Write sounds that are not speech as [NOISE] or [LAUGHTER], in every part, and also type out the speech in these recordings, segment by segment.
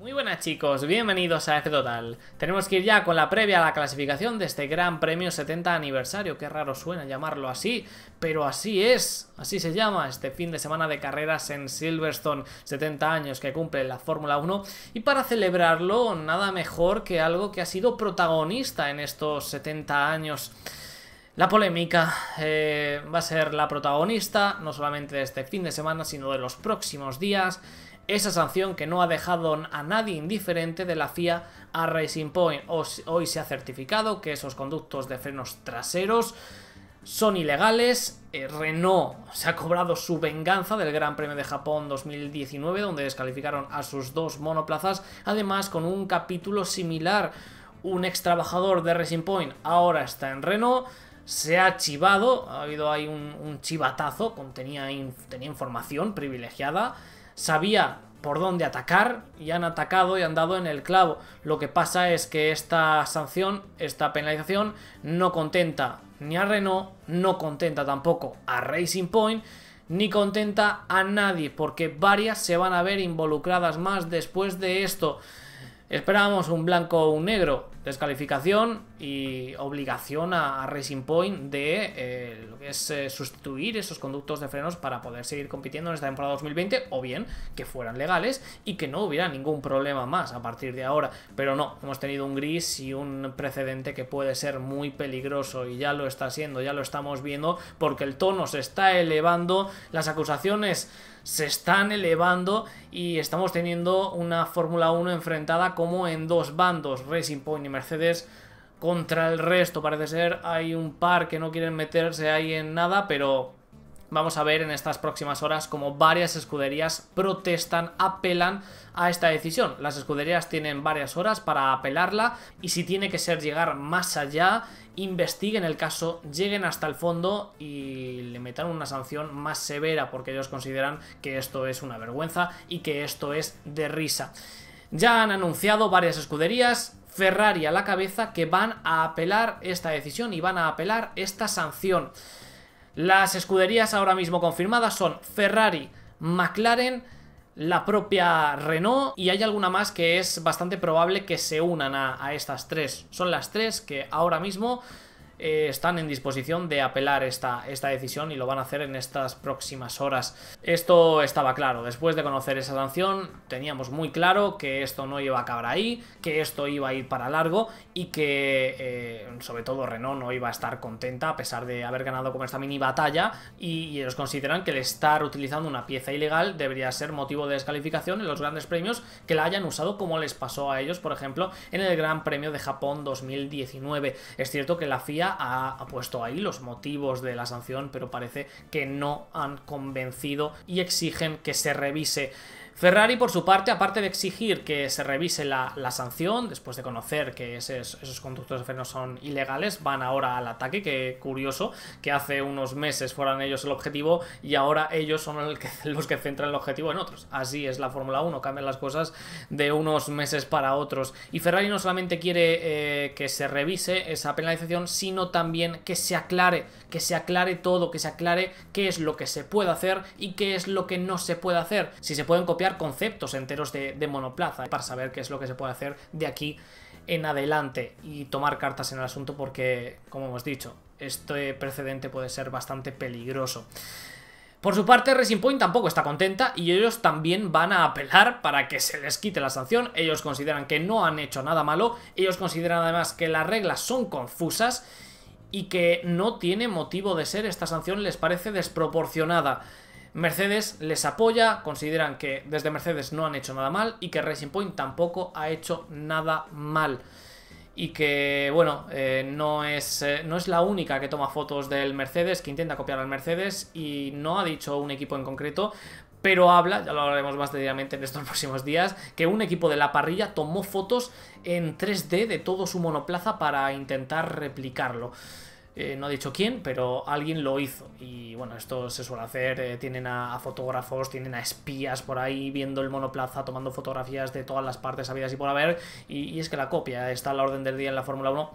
Muy buenas chicos, bienvenidos a F este Total. Tenemos que ir ya con la previa a la clasificación de este Gran Premio 70 aniversario. Qué raro suena llamarlo así, pero así es, así se llama este fin de semana de carreras en Silverstone, 70 años que cumple la Fórmula 1. Y para celebrarlo, nada mejor que algo que ha sido protagonista en estos 70 años la polémica eh, va a ser la protagonista, no solamente de este fin de semana, sino de los próximos días. Esa sanción que no ha dejado a nadie indiferente de la FIA a Racing Point. Hoy se ha certificado que esos conductos de frenos traseros son ilegales. Eh, Renault se ha cobrado su venganza del Gran Premio de Japón 2019, donde descalificaron a sus dos monoplazas, además con un capítulo similar. Un ex trabajador de Racing Point ahora está en Renault se ha chivado, ha habido ahí un, chivatazo, contenía tenía información privilegiada, sabía por dónde atacar y han atacado y han dado en el clavo. Lo que pasa es que esta sanción, esta penalización, no contenta ni a Renault, no contenta tampoco a Racing Point, ni contenta a nadie, porque varias se van a ver involucradas más después de esto. Esperábamos un blanco o un negro, descalificación y obligación a, Racing Point de eh, lo que es eh, sustituir esos conductos de frenos para poder seguir compitiendo en esta temporada 2020 o bien que fueran legales y que no hubiera ningún problema más a partir de ahora. Pero no, hemos tenido un gris y un precedente que puede ser muy peligroso y ya lo está siendo, ya lo estamos viendo porque el tono se está elevando, las acusaciones se están elevando y estamos teniendo una Fórmula 1 enfrentada como en dos bandos, Racing Point y Mercedes contra el resto. Parece ser hay un par que no quieren meterse ahí en nada, pero vamos a ver en estas próximas horas cómo varias escuderías protestan, apelan a esta decisión. Las escuderías tienen varias horas para apelarla y si tiene que ser llegar más allá, investiguen el caso, lleguen hasta el fondo y le metan una sanción más severa porque ellos consideran que esto es una vergüenza y que esto es de risa. Ya han anunciado varias escuderías, Ferrari a la cabeza, que van a apelar esta decisión y van a apelar esta sanción. Las escuderías ahora mismo confirmadas son Ferrari, McLaren, la propia Renault y hay alguna más que es bastante probable que se unan a, estas tres. Son las tres que ahora mismo eh, están en disposición de apelar esta, esta decisión y lo van a hacer en estas próximas horas. Esto estaba claro. Después de conocer esa sanción, teníamos muy claro que esto no iba a acabar ahí, que esto iba a ir para largo y que eh, sobre todo Renault no iba a estar contenta a pesar de haber ganado con esta mini batalla y, y ellos consideran que el estar utilizando una pieza ilegal debería ser motivo de descalificación en los grandes premios que la hayan usado como les pasó a ellos, por ejemplo, en el Gran Premio de Japón 2019. Es cierto que la FIA ha puesto ahí los motivos de la sanción, pero parece que no han convencido y exigen que se revise Ferrari, por su parte, aparte de exigir que se revise la, sanción, después de conocer que esos, conductos conductores de freno son ilegales, van ahora al ataque, que curioso, que hace unos meses fueran ellos el objetivo y ahora ellos son [LAUGHS] los que centran el objetivo en otros. Así es la Fórmula 1, cambian las cosas de unos meses para otros. Y Ferrari no solamente quiere eh, que se revise esa penalización, sino también que se aclare, que se aclare todo, que se aclare qué es lo que se puede hacer y qué es lo que no se puede hacer. Si se pueden copiar conceptos enteros de, de monoplaza para saber qué es lo que se puede hacer de aquí en adelante y tomar cartas en el asunto porque, como hemos dicho, este precedente puede ser bastante peligroso. Por su parte, Racing Point tampoco está contenta y ellos también van a apelar para que se les quite la sanción. Ellos consideran que no han hecho nada malo, ellos consideran además que las reglas son confusas y que no tiene motivo de ser esta sanción les parece desproporcionada. Mercedes les apoya, consideran que desde Mercedes no han hecho nada mal y que Racing Point tampoco ha hecho nada mal. Y que, bueno, eh, no, es, eh, no es la única que toma fotos del Mercedes, que intenta copiar al Mercedes y no ha dicho un equipo en concreto, pero habla, ya lo hablaremos más detalladamente en estos [LAUGHS] próximos días, que un equipo de la parrilla tomó fotos en 3D de todo su monoplaza para intentar replicarlo. Eh, no ha dicho quién, pero alguien lo hizo. Y bueno, esto se suele hacer, eh, tienen a, fotógrafos, tienen a espías por ahí viendo el monoplaza, tomando fotografías de todas las partes habidas y por haber, y, es que la copia eh, está a la orden del día en la Fórmula 1.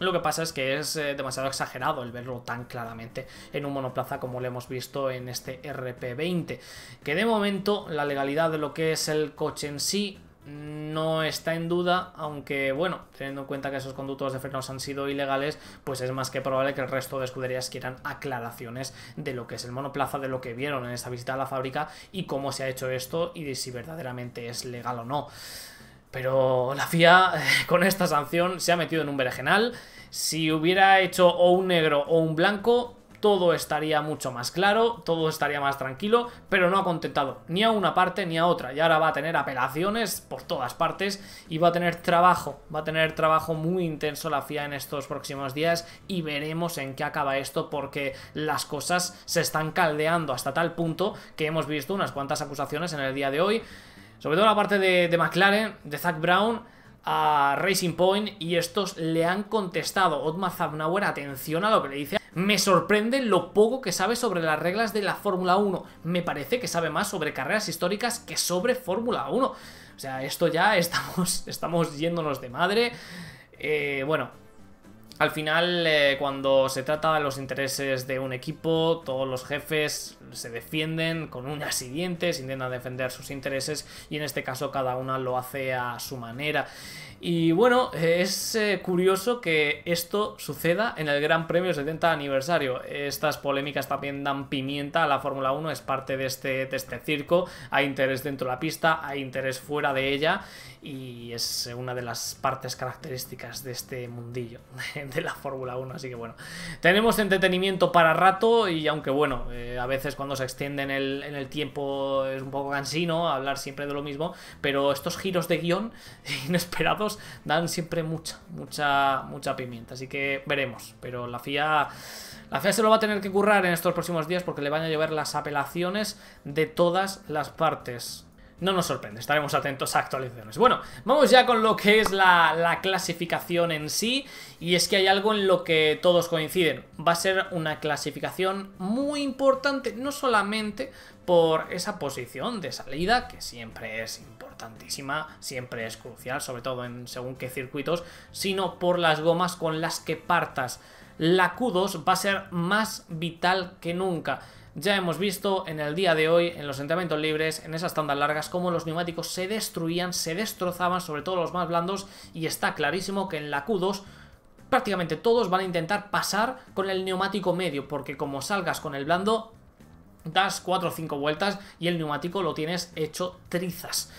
Lo que pasa es que es demasiado exagerado el verlo tan claramente en un monoplaza como lo hemos visto en este RP20, que de momento la legalidad de lo que es el coche en sí no está en duda, aunque bueno, teniendo en cuenta que esos conductos de frenos han sido ilegales, pues es más que probable que el resto de escuderías quieran aclaraciones de lo que es el monoplaza, de lo que vieron en esa visita a la fábrica y cómo se ha hecho esto y de si verdaderamente es legal o no. Pero la FIA [LAUGHS] con esta sanción se ha metido en un berenjenal. Si hubiera hecho o un negro o un blanco, todo estaría mucho más claro, todo estaría más tranquilo, pero no ha contentado ni a una parte ni a otra. Y ahora va a tener apelaciones por todas partes y va a tener trabajo, va a tener trabajo muy intenso la FIA en estos próximos días y veremos en qué acaba esto porque las cosas se están caldeando hasta tal punto que hemos visto unas cuantas acusaciones en el día de hoy, sobre todo la parte de, McLaren, de Zach Brown a Racing Point y estos le han contestado. Otmar Zabnauer, atención a lo que le dice me sorprende lo poco que sabe sobre las reglas de la Fórmula 1. Me parece que sabe más sobre carreras históricas que sobre Fórmula 1. O sea, esto ya [LAUGHS] estamos, estamos yéndonos de madre. Eh, bueno, al final, eh, cuando se trata de los intereses de un equipo, todos los jefes se defienden con unas y dientes, intentan defender sus intereses y en este caso cada una lo hace a su manera. Y bueno, eh, es eh, curioso que esto suceda en el Gran Premio 70 aniversario. Estas polémicas también dan pimienta a la Fórmula 1, es parte de este, de este circo. Hay interés dentro de la pista, hay interés fuera de ella y es una de las partes características de este mundillo. [LAUGHS] [LAUGHS] de la Fórmula 1, así que bueno. Tenemos entretenimiento para rato y aunque bueno, eh, a veces cuando se extiende en el, el, tiempo es un poco cansino hablar siempre de lo mismo, pero estos giros de guión [LAUGHS] inesperados dan siempre mucha, mucha, mucha pimienta, así que veremos, pero la FIA... La FIA se lo va a tener que currar en estos próximos días porque le van a llover las apelaciones de todas las partes no nos sorprende, estaremos atentos a actualizaciones. Bueno, vamos ya con lo que es la, clasificación en sí, y es que hay algo en lo que todos coinciden. Va a ser una clasificación muy importante, no solamente por esa posición de salida, que siempre es importantísima, siempre es crucial, sobre todo en según qué circuitos, sino por las gomas con las que partas. La Q2 va a ser más vital que nunca ya hemos visto en el día de hoy, en los entrenamientos libres, en esas tandas largas, cómo los neumáticos se destruían, se destrozaban, sobre todo los más blandos, y está clarísimo que en la Q2 prácticamente todos van a intentar pasar con el neumático medio, porque como salgas con el blando, das 4 o 5 vueltas y el neumático lo tienes hecho trizas.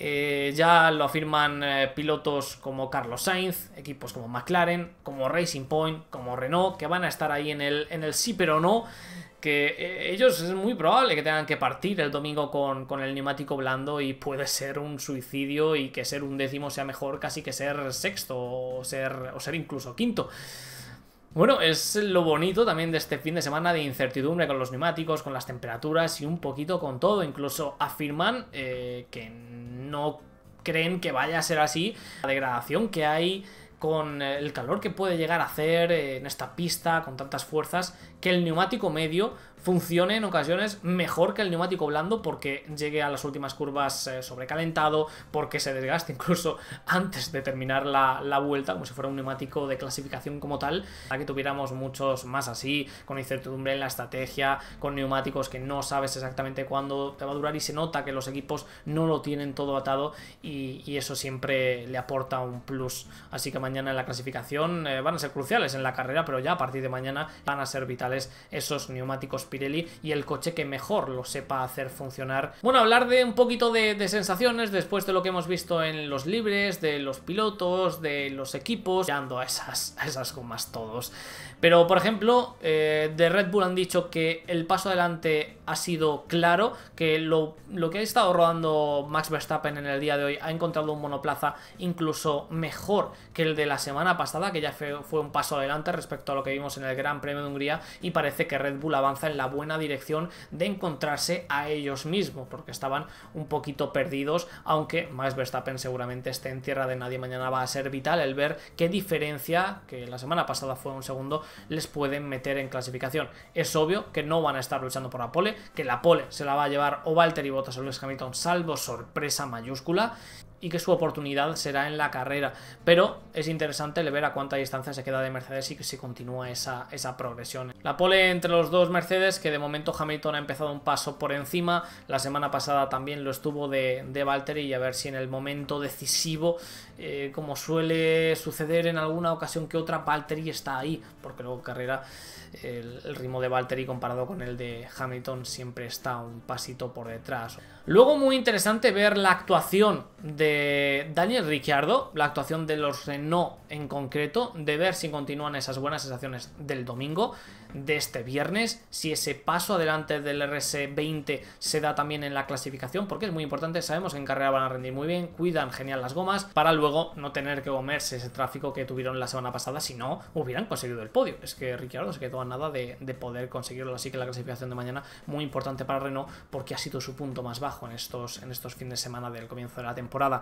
Eh, ya lo afirman eh, pilotos como Carlos Sainz, equipos como McLaren, como Racing Point, como Renault, que van a estar ahí en el, en el sí pero no que eh, ellos es muy probable que tengan que partir el domingo con, el neumático blando y puede ser un suicidio y que ser un décimo sea mejor casi que ser sexto o ser, o ser incluso quinto. Bueno, es lo bonito también de este fin de semana de incertidumbre con los neumáticos, con las temperaturas y un poquito con todo. Incluso afirman eh, que no creen que vaya a ser así la degradación que hay con el calor que puede llegar a hacer eh, en esta pista, con tantas fuerzas, que el neumático medio funcione en ocasiones mejor que el neumático blando porque llegue a las últimas curvas eh, sobrecalentado, porque se desgaste incluso [LAUGHS] antes de terminar la, vuelta, como si fuera un neumático de clasificación como tal, para que tuviéramos muchos más así, con incertidumbre en la estrategia, con neumáticos que no sabes exactamente cuándo te va a durar y se nota que los equipos no lo tienen todo atado y, eso siempre le aporta un plus. Así que mañana en la clasificación eh, van a ser cruciales en la carrera, pero ya a partir de mañana van a ser vitales esos neumáticos Pirelli y el coche que mejor lo sepa hacer funcionar. Bueno, hablar de un poquito de, sensaciones después de lo que hemos visto en los libres, de los pilotos, de los equipos, llegando a esas, esas gomas todos. Pero, por ejemplo, eh, de Red Bull han dicho que el paso adelante ha sido claro, que lo, lo que ha estado rodando Max Verstappen en el día de hoy ha encontrado un monoplaza incluso mejor que el de la semana pasada, que ya fue, fue un paso adelante respecto a lo que vimos en el Gran Premio de Hungría, y parece que Red Bull avanza en la buena dirección de encontrarse a ellos mismos, porque estaban un poquito perdidos, aunque Max Verstappen seguramente esté en tierra de nadie mañana va a ser vital el ver qué diferencia, que la semana pasada fue un segundo, les pueden meter en clasificación. Es obvio que no van a estar luchando por la pole, que la pole se la va a llevar o Valtteri Bottas o Lewis Hamilton, salvo sorpresa mayúscula, y que su oportunidad será en la carrera. Pero es interesante ver a cuánta distancia se queda de Mercedes y que si continúa esa, progresión. La pole entre los dos Mercedes, que de momento Hamilton ha empezado un paso por encima. La semana pasada también lo estuvo de, de Valtteri y a ver si en el momento decisivo, eh, como suele suceder en alguna ocasión que otra, Valtteri está ahí. Porque luego carrera, el, el ritmo de Valtteri comparado con el de Hamilton siempre está un pasito por detrás. Luego muy interesante ver la actuación de eh, Daniel Ricciardo, la actuación de los Renault en concreto, de ver si continúan esas buenas sensaciones del domingo, de este viernes, si ese paso adelante del RS20 se da también en la clasificación, porque es muy importante, sabemos que en carrera van a rendir muy bien, cuidan genial las gomas, para luego no tener que comerse ese tráfico que tuvieron la semana pasada, si no hubieran conseguido el podio. Es que Ricciardo se quedó a nada de, poder conseguirlo, así que la clasificación de mañana muy importante para Renault, porque ha sido su punto más bajo en estos, en estos fines de semana del comienzo de la temporada.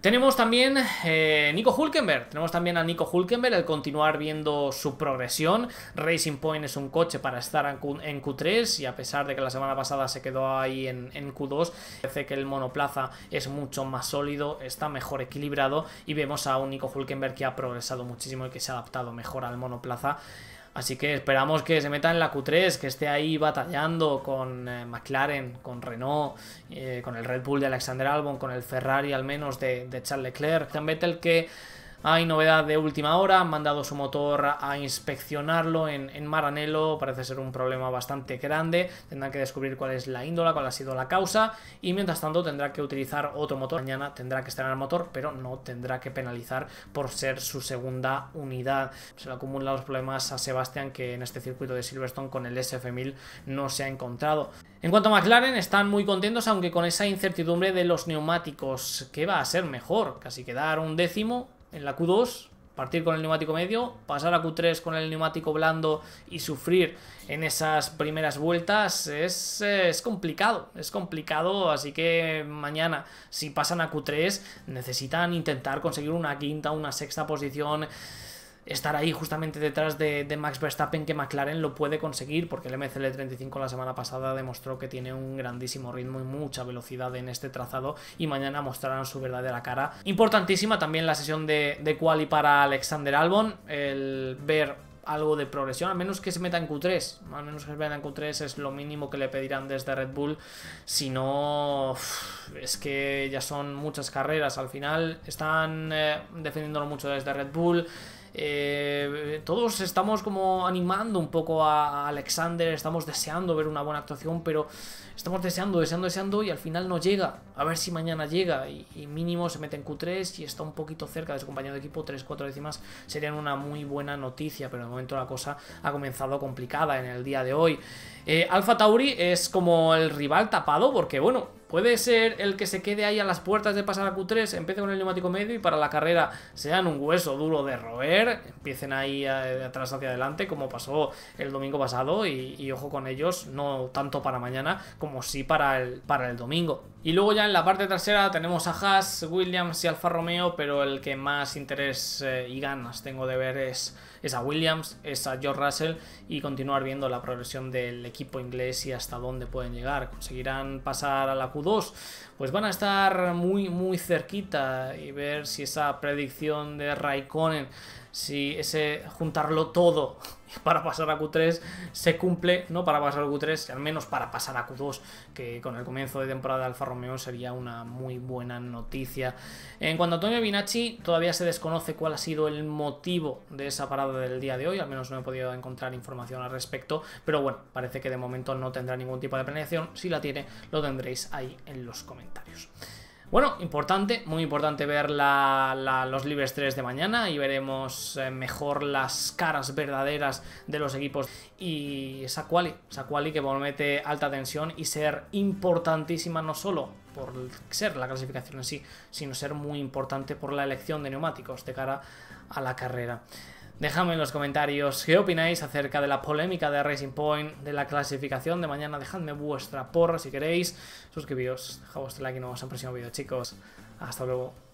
Tenemos también eh, Nico Hulkenberg, tenemos también a Nico Hulkenberg, el continuar viendo su progresión. Racing Point es un coche para estar en, Q, 3 y a pesar de que la semana pasada se quedó ahí en, en, Q2, parece que el monoplaza es mucho más sólido, está mejor equilibrado y vemos a un Nico Hulkenberg que ha progresado muchísimo y que se ha adaptado mejor al monoplaza. Así que esperamos que se meta en la Q3, que esté ahí batallando con eh, McLaren, con Renault, eh, con el Red Bull de Alexander Albon, con el Ferrari al menos de, Charles Leclerc. Vettel que hay novedad de última hora, han mandado su motor a inspeccionarlo en, Maranelo, Maranello, parece ser un problema bastante grande, tendrán que descubrir cuál es la índola, cuál ha sido la causa y mientras tanto tendrá que utilizar otro motor, mañana tendrá que estrenar el motor, pero no tendrá que penalizar por ser su segunda unidad. Se le acumulan los problemas a Sebastián que en este circuito de Silverstone con el SF1000 no se ha encontrado. En cuanto a McLaren, están muy contentos, aunque con esa incertidumbre de los neumáticos, que va a ser mejor? ¿Casi quedar un décimo en la Q2, partir con el neumático medio, pasar a Q3 con el neumático blando y sufrir en esas primeras vueltas es, complicado, es complicado, así que mañana si pasan a Q3 necesitan intentar conseguir una quinta, una sexta posición estar ahí justamente detrás de, Max Verstappen que McLaren lo puede conseguir porque el MCL35 la semana pasada demostró que tiene un grandísimo ritmo y mucha velocidad en este trazado y mañana mostrarán su verdadera cara. Importantísima también la sesión de, de quali para Alexander Albon, el ver algo de progresión, al menos que se meta en Q3, al menos que se meta en Q3 es lo mínimo que le pedirán desde Red Bull, si no es que ya son muchas carreras, al final están eh, defendiéndolo mucho desde Red Bull, eh, todos estamos como animando un poco a Alexander, estamos deseando ver una buena actuación, pero estamos deseando, deseando, deseando y al final no llega. A ver si mañana llega y, y mínimo se mete en Q3 y está un poquito cerca de su compañero de equipo, 3-4 décimas serían una muy buena noticia, pero de momento la cosa ha comenzado complicada en el día de hoy. Alfa eh, Alpha Tauri es como el rival tapado porque, bueno, puede ser el que se quede ahí a las puertas de pasar a Q3, empiece con el neumático medio y para la carrera sean un hueso duro de roer, empiecen ahí eh, de atrás hacia adelante como pasó el domingo pasado y, ojo con ellos, no tanto para mañana como sí para el, para el domingo. Y luego ya en la parte trasera tenemos a Haas, Williams y Alfa Romeo, pero el que más interés eh, y ganas tengo de ver es, esa a Williams, es a George Russell y continuar viendo la progresión del equipo inglés y hasta dónde pueden llegar. ¿Conseguirán pasar a la Q2? Pues van a estar muy muy cerquita y ver si esa predicción de Raikkonen si ese juntarlo todo [LAUGHS] para pasar a Q3 se cumple, no para pasar a Q3, al menos para pasar a Q2, que con el comienzo de temporada de Alfa Romeo sería una muy buena noticia. En cuanto a Antonio Binacci, todavía se desconoce cuál ha sido el motivo de esa parada del día de hoy, al menos no he podido encontrar información al respecto, pero bueno, parece que de momento no tendrá ningún tipo de planeación, si la tiene lo tendréis ahí en los comentarios. Bueno, importante, muy importante ver los libres 3 de mañana y veremos eh, mejor las caras verdaderas de los equipos. Y esa Quali que promete alta tensión y ser importantísima no solo por ser la clasificación en sí, sino ser muy importante por la elección de neumáticos de cara a la carrera. Dejadme en los comentarios qué opináis acerca de la polémica de Racing Point, de la clasificación de mañana. Dejadme vuestra porra si queréis. Suscribíos, dejad vuestro like y nos vemos en el próximo vídeo, chicos. Hasta luego.